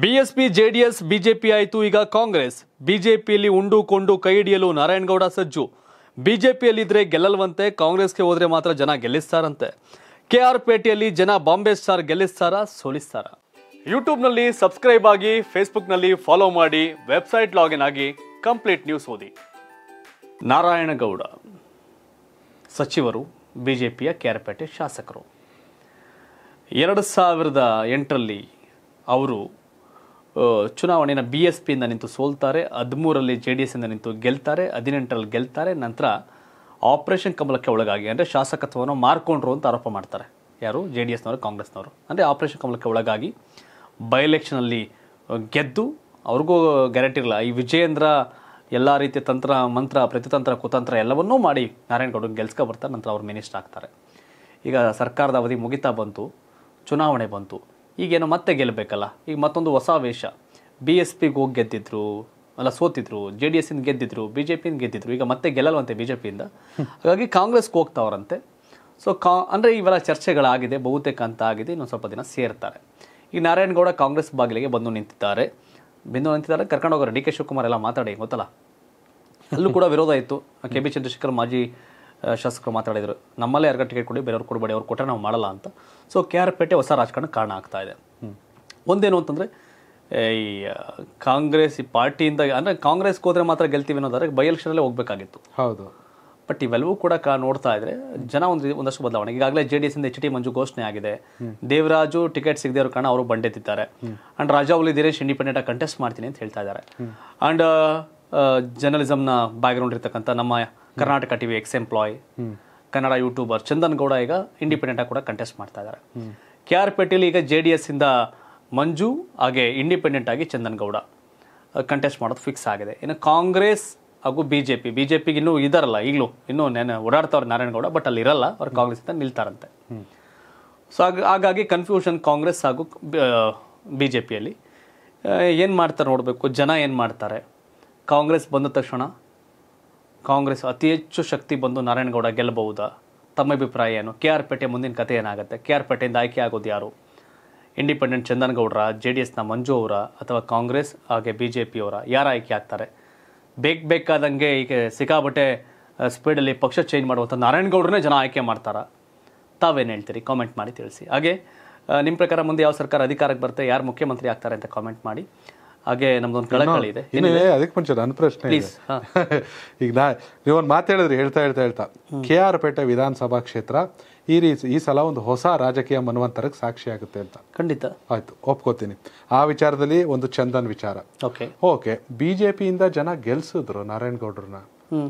BSP JDS BJP ಆಯಿತು ಈಗ ಕಾಂಗ್ರೆಸ್ ಬಿಜೆಪಿಯಲ್ಲಿ ಉಂಡುಕೊಂಡು ಕೈ ಹಿಡಿಯಲು ನಾರಾಯಣಗೌಡ ಸಜ್ಜು ಬಿಜೆಪಿಯಲ್ಲಿದ್ದರೆ ಗೆಲ್ಲಲ್ವಂತೆ ಕಾಂಗ್ರೆಸ್ಗೆ ಹೋದರೆ ಮಾತ್ರ ಜನ ಗೆಲ್ಲಿಸ್ತಾರಂತೆ ಆರ್ ಪೇಟೆಯಲ್ಲಿ ಜನ ಬಾಂಬೆ ಸ್ಟಾರ್ ಗೆಲ್ಲಿಸ್ತಾರ ಸೋಲಿಸ್ತಾರ ಯೂಟ್ಯೂಬ್ನಲ್ಲಿ ಸಬ್ಸ್ಕ್ರೈಬ್ ಆಗಿ ಫೇಸ್ಬುಕ್ನಲ್ಲಿ ಫಾಲೋ ಮಾಡಿ ವೆಬ್ಸೈಟ್ ಲಾಗಿನ್ ಆಗಿ ಕಂಪ್ಲೀಟ್ ನ್ಯೂಸ್ ಓದಿ ನಾರಾಯಣಗೌಡ ಸಚಿವರು ಬಿಜೆಪಿಯ ಪೇಟೆ ಶಾಸಕರು ಎರಡು ಸಾವಿರದ ಎಂಟರಲ್ಲಿ ಅವರು ಚುನಾವಣೆಯನ್ನು ಬಿ ಎಸ್ ಪಿಯಿಂದ ನಿಂತು ಸೋಲ್ತಾರೆ ಹದಿಮೂರಲ್ಲಿ ಜೆ ಡಿ ಎಸ್ಸಿಂದ ನಿಂತು ಗೆಲ್ತಾರೆ ಹದಿನೆಂಟರಲ್ಲಿ ಗೆಲ್ತಾರೆ ನಂತರ ಆಪರೇಷನ್ ಕಮಲಕ್ಕೆ ಒಳಗಾಗಿ ಅಂದರೆ ಶಾಸಕತ್ವವನ್ನು ಮಾರ್ಕೊಂಡ್ರು ಅಂತ ಆರೋಪ ಮಾಡ್ತಾರೆ ಯಾರು ಜೆ ಡಿ ಎಸ್ನವರು ಕಾಂಗ್ರೆಸ್ನವರು ಅಂದರೆ ಆಪರೇಷನ್ ಕಮಲಕ್ಕೆ ಒಳಗಾಗಿ ಬೈ ಎಲೆಕ್ಷನಲ್ಲಿ ಗೆದ್ದು ಅವ್ರಿಗೂ ಗ್ಯಾರಂಟಿ ಇರಲ್ಲ ಈ ವಿಜಯೇಂದ್ರ ಎಲ್ಲ ರೀತಿಯ ತಂತ್ರ ಮಂತ್ರ ಪ್ರತಿತಂತ್ರ ಕುತಂತ್ರ ಎಲ್ಲವನ್ನೂ ಮಾಡಿ ನಾರಾಯಣಗೌಡರು ಗೆಲ್ಸ್ಕೊ ಬರ್ತಾರೆ ನಂತರ ಅವ್ರು ಮಿನಿಸ್ಟರ್ ಆಗ್ತಾರೆ ಈಗ ಸರ್ಕಾರದ ಅವಧಿ ಮುಗಿತಾ ಬಂತು ಚುನಾವಣೆ ಬಂತು ಈಗೇನೋ ಮತ್ತೆ ಗೆಲ್ಲಬೇಕಲ್ಲ ಈಗ ಮತ್ತೊಂದು ಹೊಸ ವೇಷ ಬಿ ಎಸ್ ಪಿಗೆ ಹೋಗಿ ಗೆದ್ದಿದ್ರು ಅಲ್ಲ ಸೋತಿದ್ರು ಜೆ ಡಿ ಎಸ್ಸಿಂದ ಗೆದ್ದಿದ್ರು ಬಿ ಜೆ ಪಿಯಿಂದ ಗೆದ್ದಿದ್ರು ಈಗ ಮತ್ತೆ ಗೆಲ್ಲಲ್ವಂತೆ ಬಿ ಜೆ ಪಿಯಿಂದ ಹಾಗಾಗಿ ಕಾಂಗ್ರೆಸ್ಗೆ ಹೋಗ್ತಾವ್ರಂತೆ ಸೊ ಕಾ ಅಂದರೆ ಇವೆಲ್ಲ ಚರ್ಚೆಗಳಾಗಿದೆ ಬಹುತೇಕ ಅಂತ ಆಗಿದೆ ಇನ್ನೊಂದು ಸ್ವಲ್ಪ ದಿನ ಸೇರ್ತಾರೆ ಈಗ ನಾರಾಯಣಗೌಡ ಕಾಂಗ್ರೆಸ್ ಬಾಗಿಲಿಗೆ ಬಂದು ನಿಂತಿದ್ದಾರೆ ಬಂದು ನಿಂತಿದ್ದಾರೆ ಕರ್ಕೊಂಡು ಹೋಗೋರು ಡಿ ಕೆ ಶಿವಕುಮಾರ್ ಎಲ್ಲ ಮಾತಾಡಿ ಗೊತ್ತಲ್ಲ ಅಲ್ಲೂ ಕೂಡ ವಿರೋಧ ಇತ್ತು ಕೆ ಬಿ ಚಂದ್ರಶೇಖರ್ ಮಾಜಿ ಶಾಸಕರು ಮಾತಾಡಿದರು ನಮ್ಮಲ್ಲೇ ಯಾರಿಗ ಟಿಕೆಟ್ ಕೊಡಿ ಬೇರೆಯವ್ರು ಕೊಡಬೇಡಿ ಅವ್ರು ಕೊಟ್ಟರೆ ನಾವು ಮಾಡಲ್ಲ ಅಂತ ಸೊ ಕೆ ಆರ್ ಪೇಟೆ ಹೊಸ ರಾಜಕಾರಣ ಕಾರಣ ಆಗ್ತಾ ಇದೆ ಒಂದೇನು ಅಂತಂದರೆ ಈ ಕಾಂಗ್ರೆಸ್ ಈ ಪಾರ್ಟಿಯಿಂದ ಅಂದರೆ ಕಾಂಗ್ರೆಸ್ಗೆ ಹೋದರೆ ಮಾತ್ರ ಗೆಲ್ತೀವಿ ಅನ್ನೋದಾದ್ರೆ ಬೈ ಎಲೆಕ್ಷನಲ್ಲೇ ಹೋಗಬೇಕಾಗಿತ್ತು ಹೌದು ಬಟ್ ಇವೆಲ್ಲವೂ ಕೂಡ ಕಾ ನೋಡ್ತಾ ಇದ್ರೆ ಜನ ಒಂದು ಒಂದಷ್ಟು ಬದಲಾವಣೆ ಈಗಾಗಲೇ ಜೆ ಡಿ ಎಸ್ ಇಂದ ಎಚ್ ಟಿ ಮಂಜು ಘೋಷಣೆ ಆಗಿದೆ ದೇವರಾಜು ಟಿಕೆಟ್ ಸಿಗದೆ ಇರೋ ಕಾರಣ ಅವರು ಬಂಡೆತ್ತಿದ್ದಾರೆ ಅಂಡ್ ರಾಜಾವಲಿ ದಿನೇಶ್ ಇಂಡಿಪೆಂಡೆಂಟ್ ಆಗಿ ಕಂಟೆಸ್ಟ್ ಮಾಡ್ತೀನಿ ಅಂತ ಹೇಳ್ತಾ ಇದ್ದಾರೆ ಅಂಡ್ ಜರ್ನಲಿಸಮ್ನ ಬ್ಯಾಕ್ಗ್ರೌಂಡ್ ಇರ್ತಕ್ಕಂಥ ನಮ್ಮ Karnataka TV ex employee Kannada YouTuber Chandan Gowda ಈಗ ಇಂಡಿಪೆಂಡೆಂಟ್ ಆಗಿ ಕೂಡ ಕಂಟೆಸ್ಟ್ ಮಾಡ್ತಾ ಇದ್ದಾರೆ ಕೆ ಆರ್ ಪೇಟೆಯಲ್ಲಿ ಈಗ ಜೆ ಡಿ ಎಸ್ ಇಂದ ಮಂಜು ಹಾಗೆ ಇಂಡಿಪೆಂಡೆಂಟ್ ಆಗಿ ಚಂದನ್ ಗೌಡ ಕಂಟೆಸ್ಟ್ ಮಾಡೋದು ಫಿಕ್ಸ್ ಆಗಿದೆ ಇನ್ನು ಕಾಂಗ್ರೆಸ್ ಹಾಗೂ B J P B J ಪಿಗೆ ಇನ್ನೂ ಇದಾರಲ್ಲ ಈಗಲೂ ಇನ್ನೂ ನೆನೆ ಓಡಾಡ್ತಾವ್ರೆ ನಾರಾಯಣಗೌಡ ಬಟ್ ಅಲ್ಲಿ ಇರಲ್ಲ ಅವ್ರು ಕಾಂಗ್ರೆಸ್ ಇಂದ ನಿಲ್ತಾರಂತೆ ಸೊ ಹಾಗಾಗಿ ಕನ್ಫ್ಯೂಷನ್ ಕಾಂಗ್ರೆಸ್ ಹಾಗೂ ಬಿ ಜೆ ಪಿಯಲ್ಲಿ ಏನು ಮಾಡ್ತಾರೆ ನೋಡಬೇಕು ಜನ ಏನು ಮಾಡ್ತಾರೆ ಕಾಂಗ್ರೆಸ್ ಬಂದ ತಕ್ಷಣ ಕಾಂಗ್ರೆಸ್ ಅತಿ ಹೆಚ್ಚು ಶಕ್ತಿ ಬಂದು ನಾರಾಯಣಗೌಡ ಗೆಲ್ಲಬಹುದಾ ತಮ್ಮ ಅಭಿಪ್ರಾಯ ಏನು ಕೆ ಆರ್ ಪೇಟೆ ಮುಂದಿನ ಕಥೆ ಏನಾಗುತ್ತೆ ಕೆ ಆರ್ ಪೇಟೆಯಿಂದ ಆಯ್ಕೆ ಆಗೋದು ಯಾರು ಇಂಡಿಪೆಂಡೆಂಟ್ ಚಂದನಗೌಡರ ಜೆ ಡಿ ಎಸ್ನ ಮಂಜು ಅವರ ಅಥವಾ ಕಾಂಗ್ರೆಸ್ ಹಾಗೆ ಬಿ ಜೆ ಪಿಯವರ ಯಾರು ಆಯ್ಕೆ ಆಗ್ತಾರೆ ಬೇಕು ಬೇಕಾದಂಗೆ ಈಗ ಸಿಕ್ಕಾಬಟ್ಟೆ ಸ್ಪೀಡಲ್ಲಿ ಪಕ್ಷ ಚೇಂಜ್ ಮಾಡುವಂಥ ನಾರಾಯಣಗೌಡ್ರನ್ನೇ ಜನ ಆಯ್ಕೆ ಮಾಡ್ತಾರಾ ತಾವೇನು ಹೇಳ್ತೀರಿ ಕಾಮೆಂಟ್ ಮಾಡಿ ತಿಳಿಸಿ ಹಾಗೆ ನಿಮ್ಮ ಪ್ರಕಾರ ಮುಂದೆ ಯಾವ ಸರ್ಕಾರ ಅಧಿಕಾರಕ್ಕೆ ಬರುತ್ತೆ ಯಾರು ಮುಖ್ಯಮಂತ್ರಿ ಆಗ್ತಾರೆ ಅಂತ ಕಾಮೆಂಟ್ ಮಾಡಿ ಹಾಗೆ ನಮ್ದೊಂದು ಕಳಕಳಿ ಇದೆ ಅದಕ್ಕೆ ಮುಂಚೆ ನನ್ನ ಪ್ರಶ್ನೆ ಈಗ ನಾ ನೀವೊಂದು ಮಾತಾಡಿದ್ರಿ ಹೇಳ್ತಾ ಹೇಳ್ತಾ ಹೇಳ್ತಾ ಕೆ ಆರ್ ಪೇಟೆ ವಿಧಾನಸಭಾ ಕ್ಷೇತ್ರ ಈ ರೀತಿ ಈ ಸಲ ಒಂದು ಹೊಸ ರಾಜಕೀಯ ಮನ್ವಂತರಕ್ಕೆ ಸಾಕ್ಷಿ ಆಗುತ್ತೆ ಅಂತ ಖಂಡಿತ ಆಯ್ತು ಒಪ್ಕೋತೀನಿ ಆ ವಿಚಾರದಲ್ಲಿ ಒಂದು ಚಂದನ್ ವಿಚಾರ ಓಕೆ ಓಕೆ ಬಿಜೆಪಿಯಿಂದ ಜನ ಗೆಲ್ಸಿದ್ರು ನಾರಾಯಣ ಗೌಡ್ರನ್ನ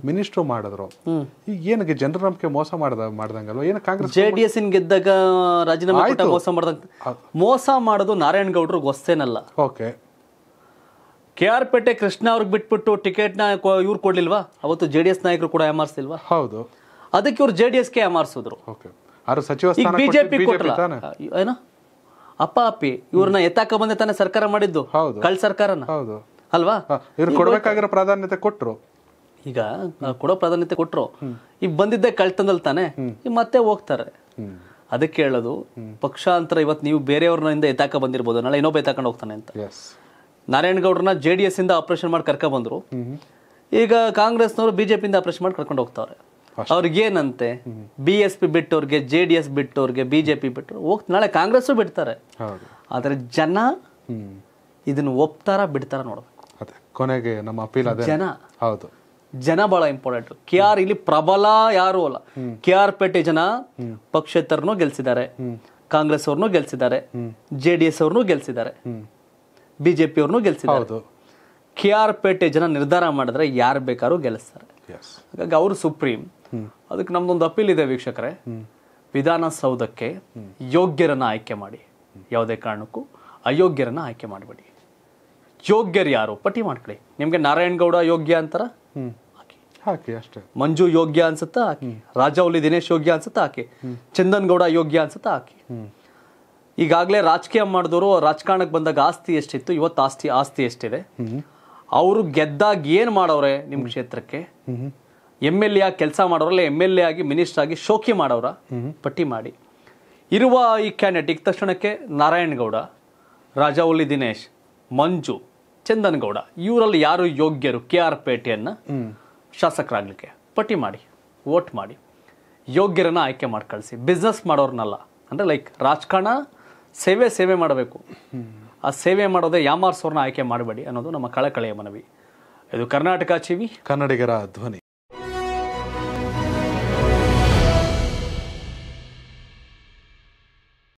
ಮಿನಿಸ್ಟ್ರು ಮಾಡಿದ್ರು ಈಗ ಏನಕ್ಕೆ ಜನರ ನಂಬಿಕೆ ಮೋಸ ಮಾಡದ ಮಾಡ್ದಂಗಲ್ಲ ಏನು ಕಾಂಗ್ರೆಸ್ ಜೆ ಡಿ ಎಸ್ ಇನ್ ಗೆದ್ದಾಗ ರಾಜೀನಾಮೆ ಮೋಸ ಮಾಡ್ದಂಗ ಮೋಸ ಮಾಡೋದು ನಾರಾಯಣ ಗೌಡ್ರಿಗೆ ಹೊಸ್ತೇನಲ್ಲ ಓಕೆ ಕೆ ಆರ್ ಪೇಟೆ ಕೃಷ್ಣ ಅವ್ರಿಗೆ ಬಿಟ್ಬಿಟ್ಟು ಟಿಕೆಟ್ ನ ಇವ್ರು ಕೊಡ್ಲಿಲ್ವಾ ಅವತ್ತು ಜೆ ಡಿ ಎಸ್ ನಾಯಕರು ಕೂಡ ಇಲ್ವಾ ಹೌದು ಅದಕ್ಕೆ ಇವ್ರು ಜೆ ಡಿ ಎಸ್ಗೆ ಏಮಾರಿಸಿದ್ರು ಬಿಜೆಪಿ ಕೊಟ್ಟಲ್ಲ ಏನೋ ಅಪ್ಪ ಅಪ್ಪಿ ಇವ್ರನ್ನ ಎತ್ತಾಕ ಬಂದೆ ತಾನೇ ಸರ್ಕಾರ ಮಾಡಿದ್ದು ಕಳ್ ಸರ್ಕಾರನ ಅಲ್ವಾ ಇವ್ರು ಕೊಡ್ಬೇಕಾಗಿರೋ ಪ್ರಾಧಾನ್ಯತೆ ಕೊಟ್ಟರು ಈಗ ಕೊಡೋ ಪ್ರಾಧಾನ್ಯತೆ ಕೊಟ್ಟರು ಈಗ ಬಂದಿದ್ದೆ ಕಳ್ತಂದಲ್ಲಿ ತಾನೆ ಮತ್ತೆ ಹೋಗ್ತಾರೆ ಅದಕ್ಕೆ ಹೇಳೋದು ಪಕ್ಷಾಂತರ ಇವತ್ತು ನೀವು ಬೇರೆಯವ್ರನ್ನಿಂದ ಎತ್ತಾಕ ಬಂದಿರ್ಬೋದು ನಾಳೆ ಇನ್ನೊಬ್ಬ ಎತ್ತಾಕೊಂಡು ಹೋಗ್ತಾನೆ ಅಂತ ನಾರಾಯಣಗೌಡ್ರನ್ನ ಜೆ ಡಿ ಎಸ್ ಇಂದ ಆಪರೇಷನ್ ಮಾಡಿ ಬಂದ್ರು ಈಗ ಕಾಂಗ್ರೆಸ್ನವರು ಬಿಜೆಪಿಯಿಂದ ಆಪರೇಷನ್ ಮಾಡಿ ಕರ್ಕೊಂಡು ಹೋಗ್ತಾರೆ ಅವ್ರಿಗೇನಂತೆ ಬಿ ಎಸ್ ಪಿ ಬಿಟ್ಟವ್ರಿಗೆ ಜೆ ಡಿ ಎಸ್ ಬಿಟ್ಟವ್ರಿಗೆ ಬಿ ಬಿಟ್ಟರು ಹೋಗ್ತ ನಾಳೆ ಕಾಂಗ್ರೆಸ್ ಬಿಡ್ತಾರೆ ಆದರೆ ಜನ ಇದನ್ನ ಒಪ್ತಾರ ಬಿಡ್ತಾರ ನೋಡಬೇಕು ಕೊನೆಗೆ ನಮ್ಮ ಜನ ಹೌದು ಜನ ಬಹಳ ಇಂಪಾರ್ಟೆಂಟ್ ಕೆ ಆರ್ ಇಲ್ಲಿ ಪ್ರಬಲ ಯಾರು ಅಲ್ಲ ಕೆ ಆರ್ ಪೇಟೆ ಜನ ಪಕ್ಷೇತರನು ಗೆಲ್ಸಿದ್ದಾರೆ ಕಾಂಗ್ರೆಸ್ ಅವ್ರನ್ನೂ ಗೆಲ್ಸಿದ್ದಾರೆ ಜೆ ಡಿ ಎಸ್ ಅವ್ರನ್ನೂ ಗೆಲ್ಸಿದ್ದಾರೆ ಬಿಜೆಪಿಯವ್ರನ್ನೂ ಗೆಲ್ಸಿದ್ದಾರೆ ಕೆ ಆರ್ ಪೇಟೆ ಜನ ನಿರ್ಧಾರ ಮಾಡಿದ್ರೆ ಯಾರು ಬೇಕಾದ್ರೂ ಗೆಲ್ಲಿಸ್ತಾರೆ ಹಾಗಾಗಿ ಅವರು ಸುಪ್ರೀಂ ಅದಕ್ಕೆ ನಮ್ದೊಂದು ಅಪೀಲ್ ಇದೆ ವೀಕ್ಷಕರೇ ವಿಧಾನಸೌಧಕ್ಕೆ ಯೋಗ್ಯರನ್ನ ಆಯ್ಕೆ ಮಾಡಿ ಯಾವುದೇ ಕಾರಣಕ್ಕೂ ಅಯೋಗ್ಯರನ್ನ ಆಯ್ಕೆ ಮಾಡಬೇಡಿ ಯೋಗ್ಯರು ಯಾರು ಪಟ್ಟಿ ಮಾಡ್ಕೊಳ್ಳಿ ನಿಮಗೆ ನಾರಾಯಣಗೌಡ ಯೋಗ್ಯ ಅಂತಾರ ಹಾಕಿ ಅಷ್ಟೇ ಮಂಜು ಯೋಗ್ಯ ಅನ್ಸುತ್ತಾ ಹಾಕಿ ರಾಜೌಲಿ ದಿನೇಶ್ ಯೋಗ್ಯ ಅನ್ಸುತ್ತಾ ಹಾಕಿ ಚಂದನ್ ಗೌಡ ಯೋಗ್ಯ ಅನ್ಸುತ್ತಾ ಹಾಕಿ ಈಗಾಗಲೇ ರಾಜಕೀಯ ಮಾಡಿದವರು ರಾಜಕಾರಣಕ್ಕೆ ಬಂದಾಗ ಆಸ್ತಿ ಎಷ್ಟಿತ್ತು ಇವತ್ತು ಆಸ್ತಿ ಆಸ್ತಿ ಎಷ್ಟಿದೆ ಅವರು ಗೆದ್ದಾಗ ಏನು ಮಾಡೋರೆ ನಿಮ್ಮ ಕ್ಷೇತ್ರಕ್ಕೆ ಎಮ್ ಎಲ್ ಎ ಆಗಿ ಕೆಲಸ ಮಾಡೋರಲ್ಲ ಎಮ್ ಎಲ್ ಎ ಆಗಿ ಮಿನಿಸ್ಟರ್ ಆಗಿ ಶೋಕಿ ಮಾಡೋರ ಪಟ್ಟಿ ಮಾಡಿ ಇರುವ ಈ ಕ್ಯಾಂಡಿಡೇಟ್ ಈಗ ತಕ್ಷಣಕ್ಕೆ ನಾರಾಯಣಗೌಡ ರಾಜಾವಲ್ಲಿ ದಿನೇಶ್ ಮಂಜು ಚಂದನ್ ಗೌಡ ಇವರಲ್ಲಿ ಯಾರು ಯೋಗ್ಯರು ಕೆ ಆರ್ ಪೇಟೆಯನ್ನು ಶಾಸಕರಾಗಲಿಕ್ಕೆ ಪಟ್ಟಿ ಮಾಡಿ ವೋಟ್ ಮಾಡಿ ಯೋಗ್ಯರನ್ನು ಆಯ್ಕೆ ಮಾಡಿ ಕಳಿಸಿ ಬಿಸ್ನೆಸ್ ಮಾಡೋರ್ನಲ್ಲ ಅಂದರೆ ಲೈಕ್ ರಾಜಕಾರಣ ಸೇವೆ ಸೇವೆ ಮಾಡಬೇಕು ಆ ಸೇವೆ ಮಾಡೋದೇ ಯಾಮಾರ್ಸೋರ್ನ ಆಯ್ಕೆ ಮಾಡಬೇಡಿ ಅನ್ನೋದು ನಮ್ಮ ಕಳಕಳೆಯ ಮನವಿ ಇದು ಕರ್ನಾಟಕ ಚಿವಿ ಕನ್ನಡಿಗರ ಧ್ವನಿ